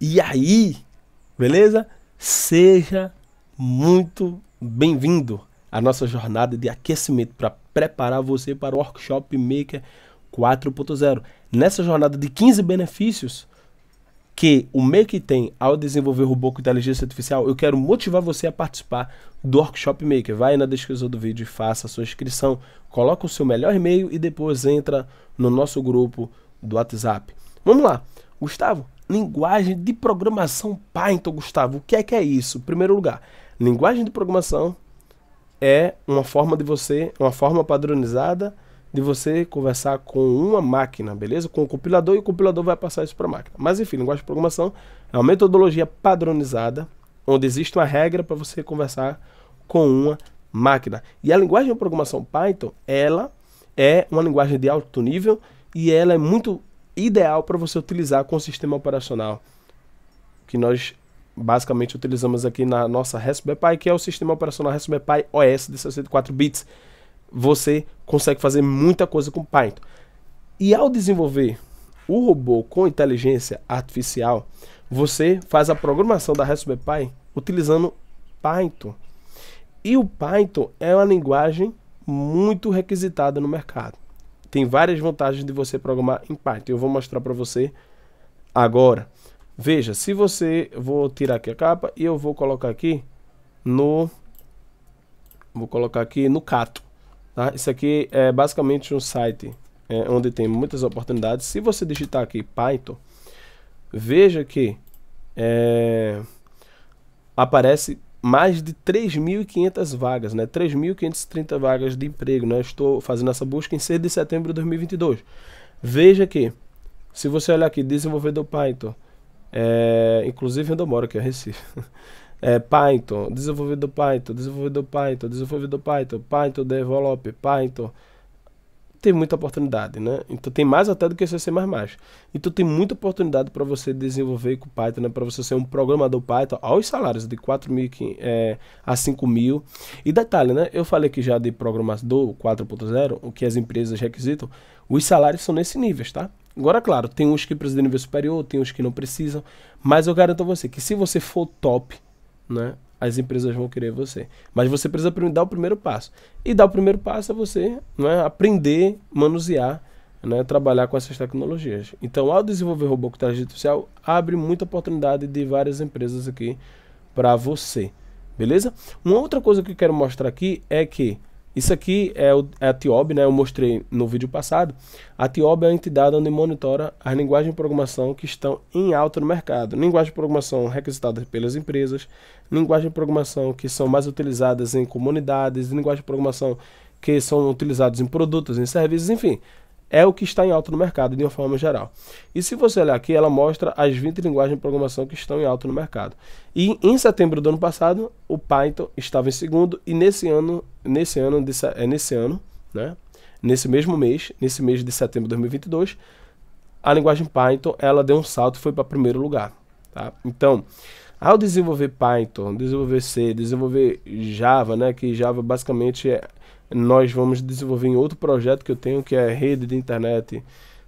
E aí, beleza? Seja muito bem-vindo à nossa jornada de aquecimento para preparar você para o Workshop Maker 4.0. Nessa jornada de 15 benefícios que o Maker tem ao desenvolver robô com inteligência artificial, eu quero motivar você a participar do Workshop Maker. Vai na descrição do vídeo e faça a sua inscrição. Coloca o seu melhor e-mail e depois entra no nosso grupo do WhatsApp. Vamos lá. Gustavo, linguagem de programação Python, Gustavo. O que é que é isso? Em primeiro lugar, linguagem de programação é uma forma de você, uma forma padronizada de você conversar com uma máquina, beleza? Com o compilador e o compilador vai passar isso para a máquina. Mas enfim, linguagem de programação é uma metodologia padronizada onde existe uma regra para você conversar com uma máquina. E a linguagem de programação Python, ela é uma linguagem de alto nível e ela é muito ideal para você utilizar com o sistema operacional que nós basicamente utilizamos aqui na nossa Raspberry Pi, que é o sistema operacional Raspberry Pi OS de 64 bits. Você consegue fazer muita coisa com Python. E ao desenvolver o robô com inteligência artificial, você faz a programação da Raspberry Pi utilizando Python. E o Python é uma linguagem muito requisitada no mercado. Tem várias vantagens de você programar em Python. Eu vou mostrar para você agora. Veja, se você... Vou tirar aqui a capa e eu vou colocar aqui no... Vou colocar aqui no Cato. Tá? Isso aqui é basicamente um site é, onde tem muitas oportunidades. Se você digitar aqui Python, veja que é, aparece mais de 3.500 vagas, né? 3.530 vagas de emprego, né? estou fazendo essa busca em 6 de setembro de 2022. Veja que, se você olhar aqui, desenvolvedor Python, é, inclusive onde eu moro, que é Recife, é, Python, desenvolvedor Python, desenvolvedor Python, desenvolvedor Python, Python, develop, Python, teve muita oportunidade, né? Então tem mais até do que você mais mais. Então tem muita oportunidade para você desenvolver com Python, né? para você ser um programador Python aos salários de 4 mil é, a 5 mil. E detalhe, né? Eu falei que já de programador 4.0, o que as empresas requisitam, os salários são nesse nível, tá? Agora, claro, tem uns que precisam de nível superior, tem uns que não precisam, mas eu garanto a você que se você for top, né? as empresas vão querer você. Mas você precisa dar o primeiro passo. E dar o primeiro passo é você né, aprender, manusear, né, trabalhar com essas tecnologias. Então, ao desenvolver robô com inteligência artificial, abre muita oportunidade de várias empresas aqui para você. Beleza? Uma outra coisa que eu quero mostrar aqui é que isso aqui é, o, é a TIOB, né? Eu mostrei no vídeo passado. A TIOB é a entidade onde monitora as linguagens de programação que estão em alta no mercado. Linguagens de programação requisitadas pelas empresas, linguagens de programação que são mais utilizadas em comunidades, linguagens de programação que são utilizadas em produtos, em serviços, enfim é o que está em alta no mercado, de uma forma geral. E se você olhar aqui, ela mostra as 20 linguagens de programação que estão em alta no mercado. E em setembro do ano passado, o Python estava em segundo, e nesse ano, nesse ano, desse, é nesse ano, né? Nesse mesmo mês, nesse mês de setembro de 2022, a linguagem Python, ela deu um salto e foi para primeiro lugar, tá? Então, ao desenvolver Python, desenvolver C, desenvolver Java, né, que Java basicamente é nós vamos desenvolver em outro projeto que eu tenho, que é rede de internet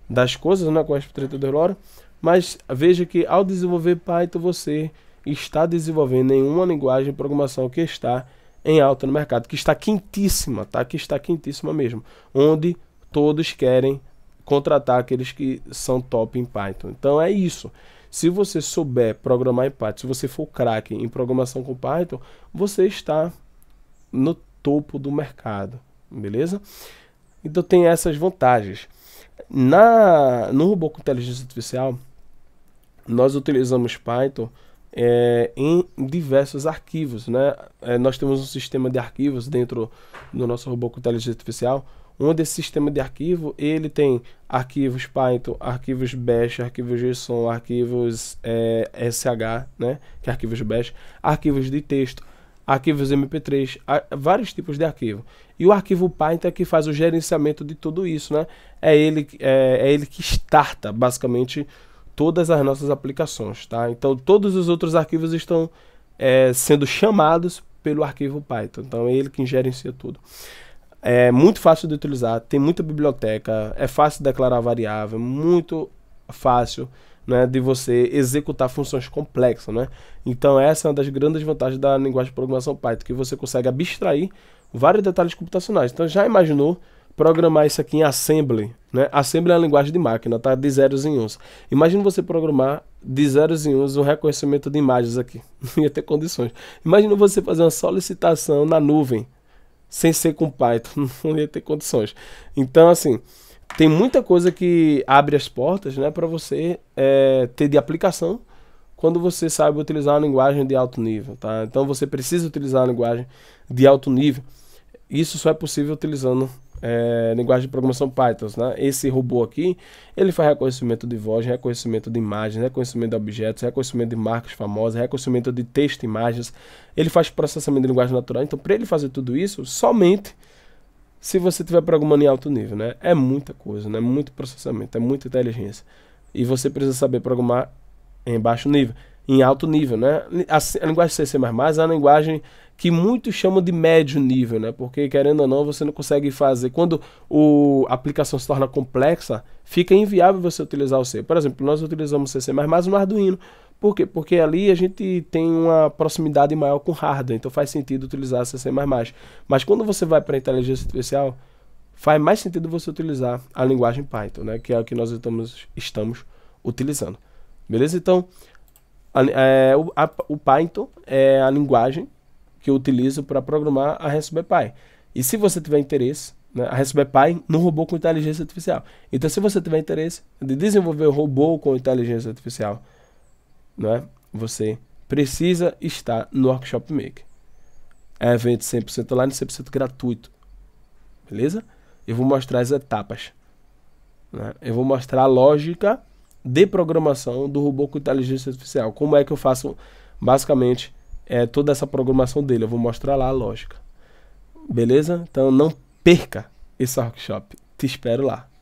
das coisas, né, com a F32 Lora. Mas veja que ao desenvolver Python, você está desenvolvendo em uma linguagem de programação que está em alta no mercado, que está quentíssima, tá? Que está quentíssima mesmo, onde todos querem contratar aqueles que são top em Python. Então é isso. Se você souber programar em Python, se você for craque em programação com Python, você está no topo do mercado, beleza? Então tem essas vantagens. Na, no robô com inteligência artificial, nós utilizamos Python é, em diversos arquivos. Né? É, nós temos um sistema de arquivos dentro do nosso robô com inteligência artificial, onde esse sistema de arquivo ele tem arquivos Python, arquivos Bash, arquivos JSON, arquivos é, SH, né? que é arquivos Bash, arquivos de texto, arquivos MP3, vários tipos de arquivo. E o arquivo Paint é que faz o gerenciamento de tudo isso, né? É ele, é, é ele que starta basicamente todas as nossas aplicações, tá? Então todos os outros arquivos estão é, sendo chamados pelo arquivo Python. Então é ele que gerencia tudo. É muito fácil de utilizar, tem muita biblioteca, é fácil declarar variável, muito fácil né, de você executar funções complexas. Né? Então essa é uma das grandes vantagens da linguagem de programação Python, que você consegue abstrair vários detalhes computacionais. Então já imaginou programar isso aqui em assembly, né? Assembly é uma linguagem de máquina, tá? De zeros em uns. Imagina você programar de zeros em uns um reconhecimento de imagens aqui. Não ia ter condições. Imagina você fazer uma solicitação na nuvem, sem ser com Python. Não ia ter condições. Então, assim, tem muita coisa que abre as portas né, para você é, ter de aplicação quando você sabe utilizar a linguagem de alto nível. Tá? Então você precisa utilizar a linguagem de alto nível. Isso só é possível utilizando é, linguagem de programação Python. Né? Esse robô aqui, ele faz reconhecimento de voz, reconhecimento de imagens, reconhecimento de objetos, reconhecimento de marcas famosas, reconhecimento de texto e imagens. Ele faz processamento de linguagem natural. Então, para ele fazer tudo isso, somente se você tiver programando em alto nível, né? É muita coisa, né? Muito processamento, é muita inteligência. E você precisa saber programar em baixo nível, em alto nível, né? A, a linguagem C++ é a linguagem que muitos chamam de médio nível, né? Porque querendo ou não, você não consegue fazer. Quando o, a aplicação se torna complexa, fica inviável você utilizar o C. Por exemplo, nós utilizamos C++ no Arduino. Por quê? Porque ali a gente tem uma proximidade maior com hardware, então faz sentido utilizar C++. Mas quando você vai para a inteligência artificial, faz mais sentido você utilizar a linguagem Python, né? que é o que nós estamos, estamos utilizando. Beleza? Então, a, é, o, a, o, Python é a linguagem que eu utilizo para programar a Raspberry Pi E se você tiver interesse, né, a Pi não robô com inteligência artificial. Então, se você tiver interesse de desenvolver robô com inteligência artificial, não é? Você precisa estar no Workshop Maker. É evento 100% online, 100% gratuito. Beleza? Eu vou mostrar as etapas. Né? Eu vou mostrar a lógica de programação do robô com inteligência artificial. Como é que eu faço, basicamente, é, toda essa programação dele. Eu vou mostrar lá a lógica. Beleza? Então não perca esse workshop. Te espero lá.